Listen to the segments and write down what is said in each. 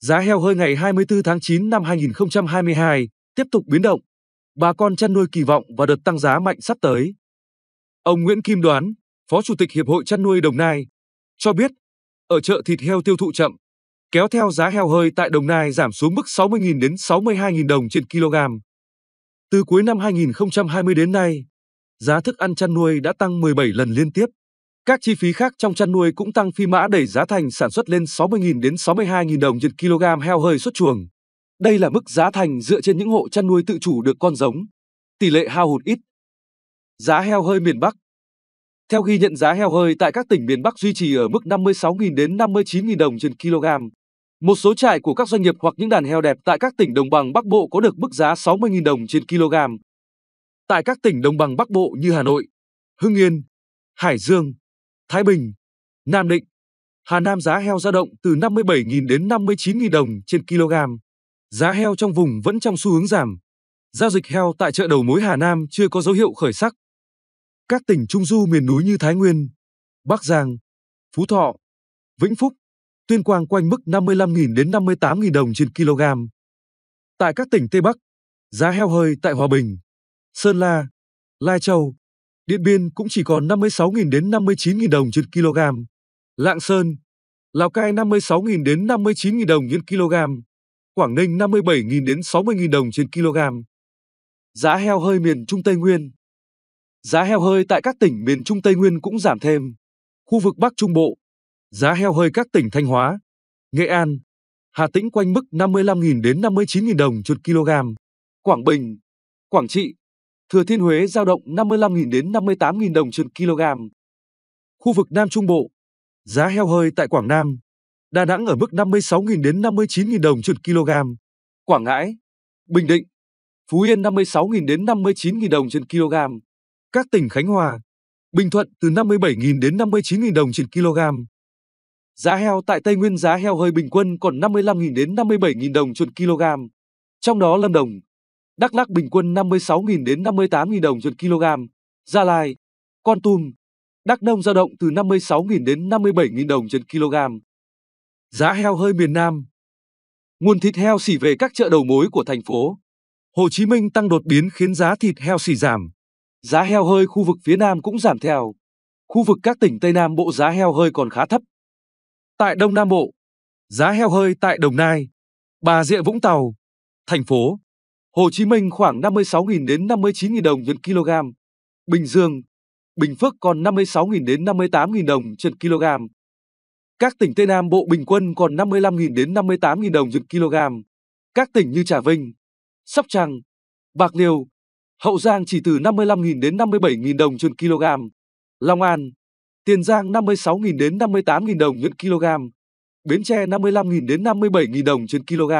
Giá heo hơi ngày 24 tháng 9 năm 2022 tiếp tục biến động. Bà con chăn nuôi kỳ vọng vào đợt tăng giá mạnh sắp tới. Ông Nguyễn Kim Đoán, Phó Chủ tịch Hiệp hội Chăn nuôi Đồng Nai, cho biết ở chợ thịt heo tiêu thụ chậm, kéo theo giá heo hơi tại Đồng Nai giảm xuống mức 60.000 đến 62.000 đồng trên kg. Từ cuối năm 2020 đến nay, giá thức ăn chăn nuôi đã tăng 17 lần liên tiếp. Các chi phí khác trong chăn nuôi cũng tăng phi mã đẩy giá thành sản xuất lên 60.000 đến 62.000 đồng trên kg heo hơi xuất chuồng. Đây là mức giá thành dựa trên những hộ chăn nuôi tự chủ được con giống. Tỷ lệ hao hụt ít. Giá heo hơi miền Bắc Theo ghi nhận giá heo hơi tại các tỉnh miền Bắc duy trì ở mức 56.000 đến 59.000 đồng trên kg. Một số trại của các doanh nghiệp hoặc những đàn heo đẹp tại các tỉnh đồng bằng Bắc Bộ có được mức giá 60.000 đồng trên kg. Tại các tỉnh đồng bằng Bắc Bộ như Hà Nội, Hưng Yên, Hải Dương, Thái Bình, Nam Định, Hà Nam giá heo dao động từ 57.000 đến 59.000 đồng trên kg. Giá heo trong vùng vẫn trong xu hướng giảm. Giao dịch heo tại chợ đầu mối Hà Nam chưa có dấu hiệu khởi sắc. Các tỉnh trung du miền núi như Thái Nguyên, Bắc Giang, Phú Thọ, Vĩnh Phúc, Tuyên Quang quanh mức 55.000 đến 58.000 đồng trên kg. Tại các tỉnh Tây Bắc, giá heo hơi tại Hòa Bình, Sơn La, Lai Châu, Điện Biên cũng chỉ còn 56.000 đến 59.000 đồng trên kg. Lạng Sơn, Lào Cai 56.000 đến 59.000 đồng trên kg. Quảng Ninh 57.000 đến 60.000 đồng trên kg. Giá heo hơi miền Trung Tây Nguyên Giá heo hơi tại các tỉnh miền Trung Tây Nguyên cũng giảm thêm. Khu vực Bắc Trung Bộ, giá heo hơi các tỉnh Thanh Hóa, Nghệ An, Hà Tĩnh quanh mức 55.000 đến 59.000 đồng trên kg. Quảng Bình, Quảng Trị, Thừa Thiên Huế giao động 55.000 đến 58.000 đồng trên kg. Khu vực Nam Trung Bộ, giá heo hơi tại Quảng Nam, Đà Nẵng ở mức 56.000 đến 59.000 đồng trên kg. Quảng Ngãi, Bình Định, Phú Yên 56.000 đến 59.000 đồng trên kg. Các tỉnh Khánh Hòa, Bình Thuận từ 57.000 đến 59.000 đồng trên kg. Giá heo tại Tây Nguyên giá heo hơi bình quân còn 55.000 đến 57.000 đồng trên kg. Trong đó Lâm Đồng, Đắk Lắk bình quân 56.000 đến 58.000 đồng trên kg, Gia Lai, Con Tum, Đắk Nông dao động từ 56.000 đến 57.000 đồng trên kg. Giá heo hơi miền Nam Nguồn thịt heo xỉ về các chợ đầu mối của thành phố. Hồ Chí Minh tăng đột biến khiến giá thịt heo xỉ giảm. Giá heo hơi khu vực phía Nam cũng giảm theo. Khu vực các tỉnh Tây Nam Bộ giá heo hơi còn khá thấp. Tại Đông Nam Bộ, giá heo hơi tại Đồng Nai, Bà Rịa Vũng Tàu, thành phố Hồ Chí Minh khoảng 56.000 đến 59.000 đồng trên kg. Bình Dương, Bình Phước còn 56.000 đến 58.000 đồng trên kg. Các tỉnh Tây Nam Bộ bình quân còn 55.000 đến 58.000 đồng trên kg. Các tỉnh như Trà Vinh, Sóc Trăng, Bạc Liêu, Hậu Giang chỉ từ 55.000 đến 57.000 đồng trên kg. Long An, Tiền Giang 56.000 đến 58.000 đồng trên kg. Bến Tre 55.000 đến 57.000 đồng trên kg.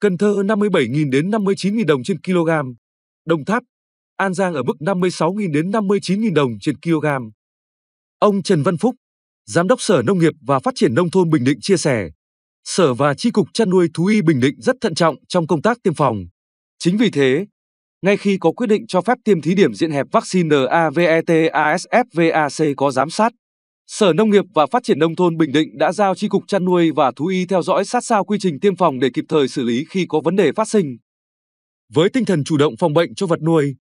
Cần Thơ 57.000 đến 59.000 đồng trên kg. Đồng Tháp, An Giang ở mức 56.000 đến 59.000 đồng trên kg. Ông Trần Văn Phúc, Giám đốc Sở Nông nghiệp và Phát triển Nông thôn Bình Định chia sẻ, Sở và Chi cục chăn nuôi thú y Bình Định rất thận trọng trong công tác tiêm phòng. Chính vì thế, ngay khi có quyết định cho phép tiêm thí điểm diện hẹp vaccine NAVET ASF có giám sát, Sở Nông nghiệp và Phát triển Nông thôn Bình Định đã giao Tri Cục Chăn nuôi và Thú y theo dõi sát sao quy trình tiêm phòng để kịp thời xử lý khi có vấn đề phát sinh. Với tinh thần chủ động phòng bệnh cho vật nuôi,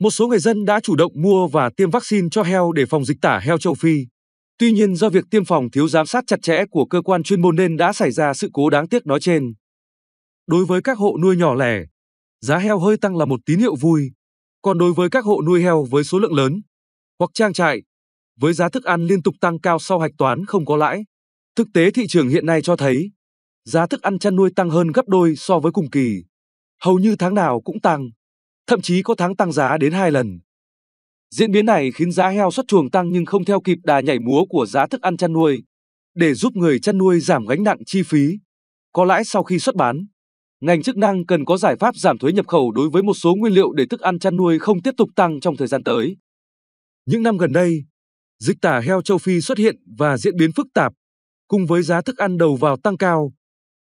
một số người dân đã chủ động mua và tiêm vaccine cho heo để phòng dịch tả heo châu Phi. Tuy nhiên do việc tiêm phòng thiếu giám sát chặt chẽ của cơ quan chuyên môn nên đã xảy ra sự cố đáng tiếc nói trên. Đối với các hộ nuôi nhỏ lẻ, giá heo hơi tăng là một tín hiệu vui. Còn đối với các hộ nuôi heo với số lượng lớn, hoặc trang trại, với giá thức ăn liên tục tăng cao sau hạch toán không có lãi. Thực tế thị trường hiện nay cho thấy, giá thức ăn chăn nuôi tăng hơn gấp đôi so với cùng kỳ. Hầu như tháng nào cũng tăng, thậm chí có tháng tăng giá đến 2 lần. Diễn biến này khiến giá heo xuất chuồng tăng nhưng không theo kịp đà nhảy múa của giá thức ăn chăn nuôi. Để giúp người chăn nuôi giảm gánh nặng chi phí, có lãi sau khi xuất bán, ngành chức năng cần có giải pháp giảm thuế nhập khẩu đối với một số nguyên liệu để thức ăn chăn nuôi không tiếp tục tăng trong thời gian tới. Những năm gần đây, dịch tả heo châu Phi xuất hiện và diễn biến phức tạp, cùng với giá thức ăn đầu vào tăng cao,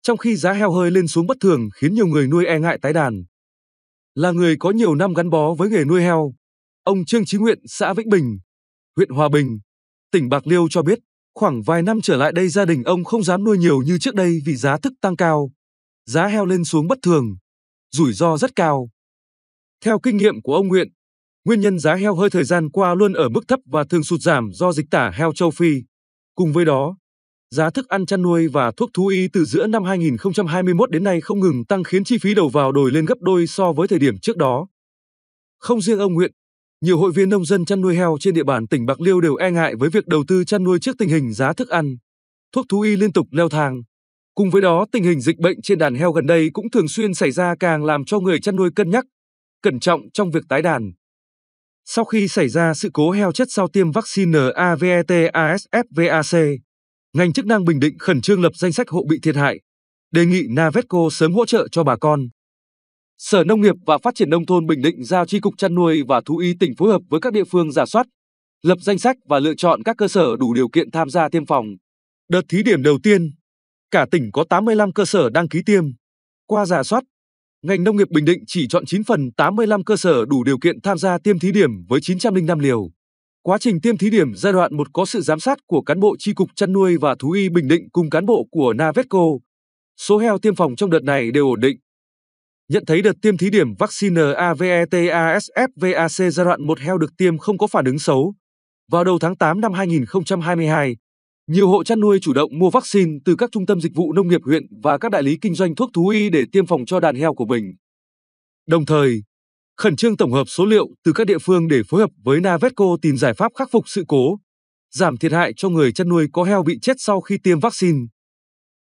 trong khi giá heo hơi lên xuống bất thường khiến nhiều người nuôi e ngại tái đàn. Là người có nhiều năm gắn bó với nghề nuôi heo, ông Trương Chí Nguyện, xã Vĩnh Bình, huyện Hòa Bình, tỉnh Bạc Liêu cho biết, khoảng vài năm trở lại đây gia đình ông không dám nuôi nhiều như trước đây vì giá thức tăng cao, giá heo lên xuống bất thường, rủi ro rất cao. Theo kinh nghiệm của ông Nguyện, Nguyên nhân giá heo hơi thời gian qua luôn ở mức thấp và thường sụt giảm do dịch tả heo châu Phi. Cùng với đó, giá thức ăn chăn nuôi và thuốc thú y từ giữa năm 2021 đến nay không ngừng tăng khiến chi phí đầu vào đồi lên gấp đôi so với thời điểm trước đó. Không riêng ông Nguyễn, nhiều hội viên nông dân chăn nuôi heo trên địa bàn tỉnh Bạc Liêu đều e ngại với việc đầu tư chăn nuôi trước tình hình giá thức ăn, thuốc thú y liên tục leo thang. Cùng với đó, tình hình dịch bệnh trên đàn heo gần đây cũng thường xuyên xảy ra càng làm cho người chăn nuôi cân nhắc, cẩn trọng trong việc tái đàn. Sau khi xảy ra sự cố heo chết sau tiêm vaccine NAVET-ASFVAC, ngành chức năng Bình Định khẩn trương lập danh sách hộ bị thiệt hại, đề nghị Navetco sớm hỗ trợ cho bà con. Sở Nông nghiệp và Phát triển Nông thôn Bình Định giao Tri Cục Chăn nuôi và Thú y tỉnh phối hợp với các địa phương giả soát, lập danh sách và lựa chọn các cơ sở đủ điều kiện tham gia tiêm phòng. Đợt thí điểm đầu tiên, cả tỉnh có 85 cơ sở đăng ký tiêm. Qua giả soát, ngành nông nghiệp Bình Định chỉ chọn 9 phần 85 cơ sở đủ điều kiện tham gia tiêm thí điểm với 905 liều. Quá trình tiêm thí điểm giai đoạn 1 có sự giám sát của cán bộ tri cục chăn nuôi và thú y Bình Định cùng cán bộ của Navetco. Số heo tiêm phòng trong đợt này đều ổn định. Nhận thấy đợt tiêm thí điểm vaccine AVETASFVAC giai đoạn 1 heo được tiêm không có phản ứng xấu. Vào đầu tháng 8 năm 2022, nhiều hộ chăn nuôi chủ động mua vaccine từ các trung tâm dịch vụ nông nghiệp huyện và các đại lý kinh doanh thuốc thú y để tiêm phòng cho đàn heo của mình. Đồng thời, khẩn trương tổng hợp số liệu từ các địa phương để phối hợp với Navetco tìm giải pháp khắc phục sự cố, giảm thiệt hại cho người chăn nuôi có heo bị chết sau khi tiêm vaccine.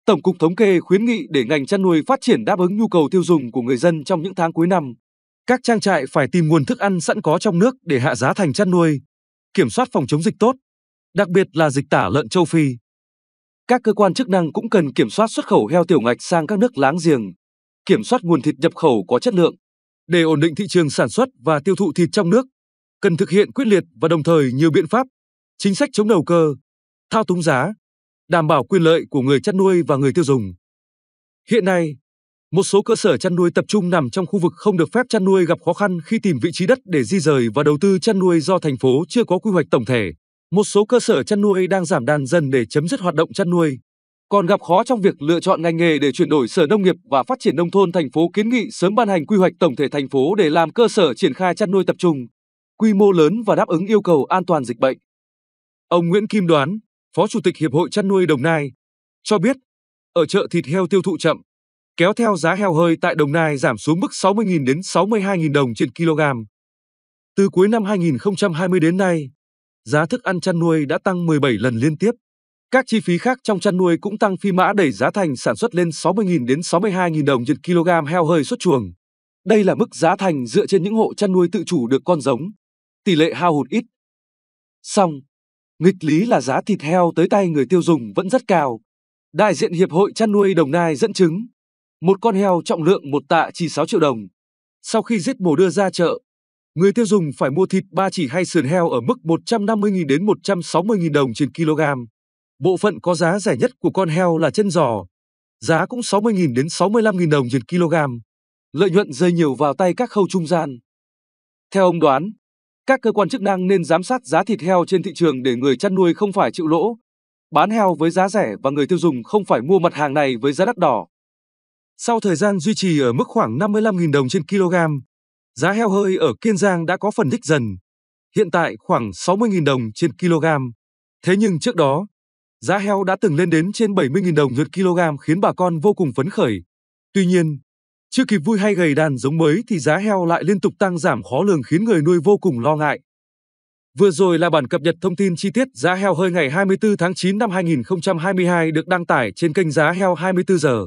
Tổng cục Thống kê khuyến nghị để ngành chăn nuôi phát triển đáp ứng nhu cầu tiêu dùng của người dân trong những tháng cuối năm. Các trang trại phải tìm nguồn thức ăn sẵn có trong nước để hạ giá thành chăn nuôi, kiểm soát phòng chống dịch tốt, đặc biệt là dịch tả lợn châu Phi. Các cơ quan chức năng cũng cần kiểm soát xuất khẩu heo tiểu ngạch sang các nước láng giềng, kiểm soát nguồn thịt nhập khẩu có chất lượng. Để ổn định thị trường sản xuất và tiêu thụ thịt trong nước, cần thực hiện quyết liệt và đồng thời nhiều biện pháp, chính sách chống đầu cơ, thao túng giá, đảm bảo quyền lợi của người chăn nuôi và người tiêu dùng. Hiện nay, một số cơ sở chăn nuôi tập trung nằm trong khu vực không được phép chăn nuôi gặp khó khăn khi tìm vị trí đất để di rời và đầu tư chăn nuôi do thành phố chưa có quy hoạch tổng thể. Một số cơ sở chăn nuôi đang giảm đàn dần để chấm dứt hoạt động chăn nuôi. Còn gặp khó trong việc lựa chọn ngành nghề để chuyển đổi Sở Nông nghiệp và Phát triển Nông thôn thành phố kiến nghị sớm ban hành quy hoạch tổng thể thành phố để làm cơ sở triển khai chăn nuôi tập trung, quy mô lớn và đáp ứng yêu cầu an toàn dịch bệnh. Ông Nguyễn Kim Đoán, Phó Chủ tịch Hiệp hội Chăn nuôi Đồng Nai, cho biết ở chợ thịt heo tiêu thụ chậm, kéo theo giá heo hơi tại Đồng Nai giảm xuống mức 60.000 đến 62.000 đồng trên kg. Từ cuối năm 2020 đến nay, giá thức ăn chăn nuôi đã tăng 17 lần liên tiếp. Các chi phí khác trong chăn nuôi cũng tăng phi mã đẩy giá thành sản xuất lên 60.000 đến 62.000 đồng trên kg heo hơi xuất chuồng. Đây là mức giá thành dựa trên những hộ chăn nuôi tự chủ được con giống. Tỷ lệ hao hụt ít. Song, nghịch lý là giá thịt heo tới tay người tiêu dùng vẫn rất cao. Đại diện Hiệp hội chăn nuôi Đồng Nai dẫn chứng, một con heo trọng lượng một tạ chỉ 6 triệu đồng. Sau khi giết mổ đưa ra chợ, người tiêu dùng phải mua thịt ba chỉ hay sườn heo ở mức 150.000 đến 160.000 đồng trên kg. Bộ phận có giá rẻ nhất của con heo là chân giò, giá cũng 60.000 đến 65.000 đồng trên kg. Lợi nhuận rơi nhiều vào tay các khâu trung gian. Theo ông đoán, các cơ quan chức năng nên giám sát giá thịt heo trên thị trường để người chăn nuôi không phải chịu lỗ, bán heo với giá rẻ và người tiêu dùng không phải mua mặt hàng này với giá đắt đỏ. Sau thời gian duy trì ở mức khoảng 55.000 đồng trên kg, Giá heo hơi ở Kiên Giang đã có phần nhích dần, hiện tại khoảng 60.000 đồng trên kg. Thế nhưng trước đó, giá heo đã từng lên đến trên 70.000 đồng một kg khiến bà con vô cùng phấn khởi. Tuy nhiên, chưa kịp vui hay gầy đàn giống mới thì giá heo lại liên tục tăng giảm khó lường khiến người nuôi vô cùng lo ngại. Vừa rồi là bản cập nhật thông tin chi tiết giá heo hơi ngày 24 tháng 9 năm 2022 được đăng tải trên kênh giá heo 24 giờ.